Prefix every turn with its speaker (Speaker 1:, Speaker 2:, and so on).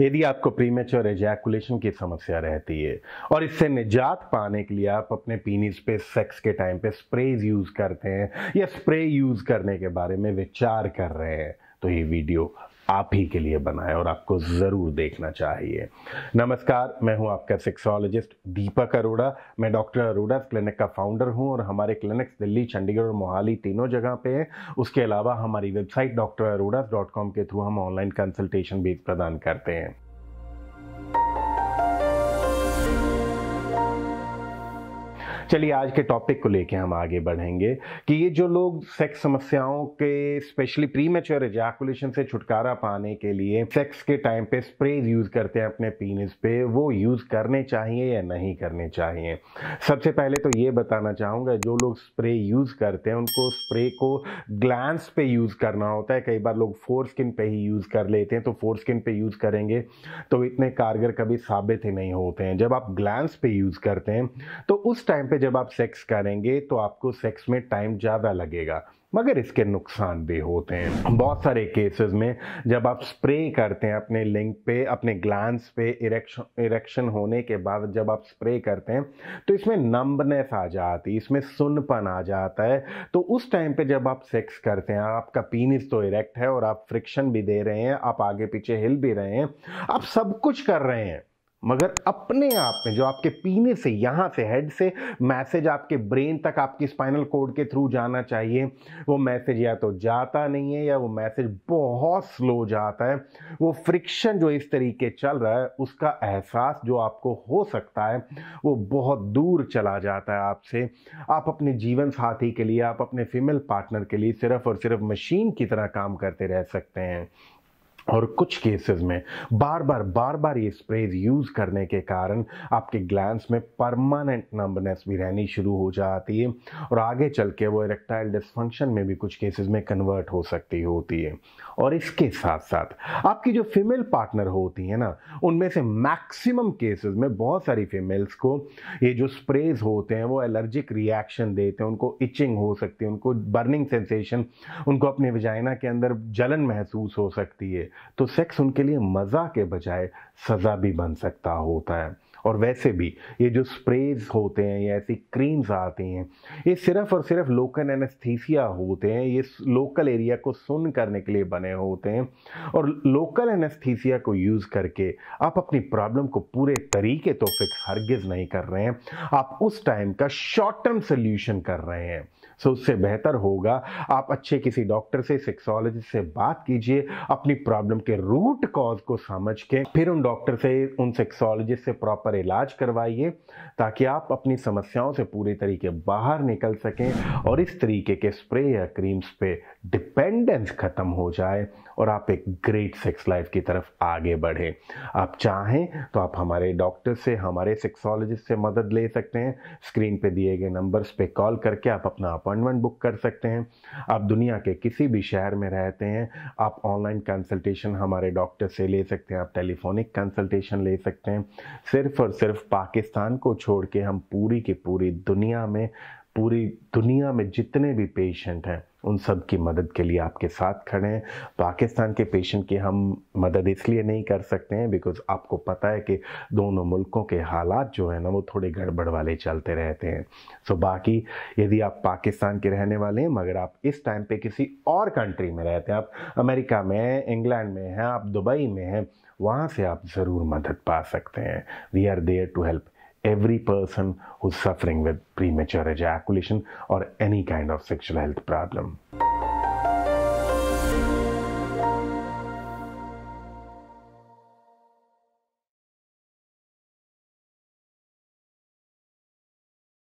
Speaker 1: यदि आपको premature ejaculation की समस्या रहती है और इससे निजात पाने के लिए आप अपने पीनिस पे सेक्स के टाइम पे स्प्रेज यूज़ करते हैं या स्प्रे यूज़ करने के बारे में विचार कर रहे हैं तो ये वीडियो आप ही के लिए बनाए और आपको ज़रूर देखना चाहिए नमस्कार मैं हूं आपका सेक्सोलॉजिस्ट दीपक अरोड़ा मैं डॉक्टर अरोड़ा क्लिनिक का फाउंडर हूं और हमारे क्लिनिक्स दिल्ली चंडीगढ़ और मोहाली तीनों जगह पे हैं उसके अलावा हमारी वेबसाइट डॉक्टर अरोड़ा के थ्रू हम ऑनलाइन कंसल्टेशन भी प्रदान करते हैं चलिए आज के टॉपिक को लेके हम आगे बढ़ेंगे कि ये जो लोग सेक्स समस्याओं के स्पेशली प्री मेच्योर एजैकुलेशन से छुटकारा पाने के लिए सेक्स के टाइम पे स्प्रेज यूज़ करते हैं अपने पीनिस पे वो यूज़ करने चाहिए या नहीं करने चाहिए सबसे पहले तो ये बताना चाहूँगा जो लोग स्प्रे यूज़ करते हैं उनको स्प्रे को ग्लैंस पे यूज़ करना होता है कई बार लोग फोर स्किन पे ही यूज़ कर लेते हैं तो फोर स्किन पे यूज़ करेंगे तो इतने कारगर कभी साबित ही नहीं होते हैं जब आप ग्लैंस पे यूज़ करते हैं तो उस टाइम पे पे जब आप सेक्स करेंगे तो आपको सेक्स में टाइम ज़्यादा लगेगा मगर इसके नुकसान भी होते हैं बहुत सारे केसेस में जब आप स्प्रे करते हैं अपने लिंग पे अपने ग्लैंड्स पे इरेक्शन इरेक्शन होने के बाद जब आप स्प्रे करते हैं तो इसमें नंबनेस आ जाती है इसमें सुनपन आ जाता है तो उस टाइम पे जब आप सेक्स करते हैं आपका पीनिस तो इरेक्ट है और आप फ्रिक्शन भी दे रहे हैं आप आगे पीछे हिल भी रहे हैं आप सब कुछ कर रहे हैं मगर अपने आप में जो आपके पीने से यहाँ से हेड से मैसेज आपके ब्रेन तक आपकी स्पाइनल कोड के थ्रू जाना चाहिए वो मैसेज या तो जाता नहीं है या वो मैसेज बहुत स्लो जाता है वो फ्रिक्शन जो इस तरीके चल रहा है उसका एहसास जो आपको हो सकता है वो बहुत दूर चला जाता है आपसे आप अपने जीवन साथी के लिए आप अपने फीमेल पार्टनर के लिए सिर्फ और सिर्फ मशीन की तरह काम करते रह सकते हैं और कुछ केसेस में बार बार बार बार ये स्प्रेज यूज़ करने के कारण आपके ग्लैंड्स में परमानेंट नंबनेस भी रहनी शुरू हो जाती है और आगे चल के वो इरेक्टाइल डिस्फंक्शन में भी कुछ केसेस में कन्वर्ट हो सकती होती है और इसके साथ साथ आपकी जो फीमेल पार्टनर होती है ना उनमें से मैक्सिमम केसेस में बहुत सारी फीमेल्स को ये जो स्प्रेज होते हैं वो एलर्जिक रिएक्शन देते हैं उनको इचिंग हो सकती है उनको बर्निंग सेंसेशन उनको अपने वजाइना के अंदर जलन महसूस हो सकती है तो सेक्स उनके लिए मज़ा के बजाय सज़ा भी बन सकता होता है और वैसे भी ये जो स्प्रेज होते हैं या ऐसी क्रीम्स आती हैं ये सिर्फ और सिर्फ लोकल एनेस्थीसिया होते हैं ये लोकल एरिया को सुन करने के लिए बने होते हैं और लोकल एनेस्थीसिया को यूज़ करके आप अपनी प्रॉब्लम को पूरे तरीके तो फिक्स हरगिज़ नहीं कर रहे हैं आप उस टाइम का शॉर्ट टर्म सोल्यूशन कर रहे हैं सो उससे बेहतर होगा आप अच्छे किसी डॉक्टर से सेक्सोलॉजिस्ट से बात कीजिए अपनी प्रॉब्लम के रूट कॉज को समझ के फिर उन डॉक्टर से उन सेक्सोलॉजिस्ट से प्रॉपर पर इलाज करवाइए ताकि आप अपनी समस्याओं से पूरे तरीके बाहर निकल सकें और इस तरीके के स्प्रे या क्रीम्स पे डिपेंडेंस ख़त्म हो जाए और आप एक ग्रेट सेक्स लाइफ की तरफ आगे बढ़ें आप चाहें तो आप हमारे डॉक्टर से हमारे सेक्सोलॉजिस्ट से मदद ले सकते हैं स्क्रीन पे दिए गए नंबर्स पे कॉल करके आप अपना अपॉइंटमेंट बुक कर सकते हैं आप दुनिया के किसी भी शहर में रहते हैं आप ऑनलाइन कंसल्टेशन हमारे डॉक्टर से ले सकते हैं आप टेलीफोनिक कंसल्टेशन ले सकते हैं सिर्फ सिर्फ और सिर्फ पाकिस्तान को छोड़ के हम पूरी की पूरी दुनिया में पूरी दुनिया में जितने भी पेशेंट हैं उन सब की मदद के लिए आपके साथ खड़े हैं पाकिस्तान के पेशेंट की हम मदद इसलिए नहीं कर सकते हैं बिकॉज आपको पता है कि दोनों मुल्कों के हालात जो है ना वो थोड़े गड़बड़ वाले चलते रहते हैं सो so, बाकी यदि आप पाकिस्तान के रहने वाले हैं मगर आप इस टाइम पे किसी और कंट्री में रहते हैं आप अमेरिका में हैं इंग्लैंड में हैं आप दुबई में हैं वहाँ से आप ज़रूर मदद पा सकते हैं we are there to help every person who's suffering with premature ejaculation or any kind of sexual health problem.